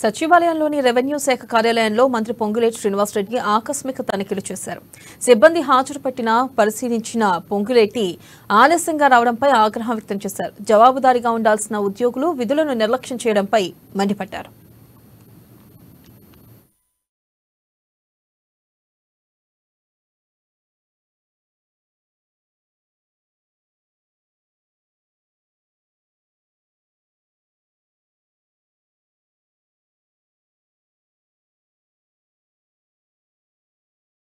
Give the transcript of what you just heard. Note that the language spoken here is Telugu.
సచివాలయంలోని రెవెన్యూ శాఖ కార్యాలయంలో మంత్రి పొంగులేటి శ్రీనివాసరెడ్డి ఆకస్మిక తనిఖీలు చేశారు సిబ్బంది హాజరు పట్టిన పరిశీలించిన పొంగులేటి ఆలస్యంగా రావడంపై ఆగ్రహం వ్యక్తం చేశారు జవాబుదారీగా ఉండాల్సిన ఉద్యోగులు విధులను నిర్లక్ష్యం చేయడంపై మండిపడ్డారు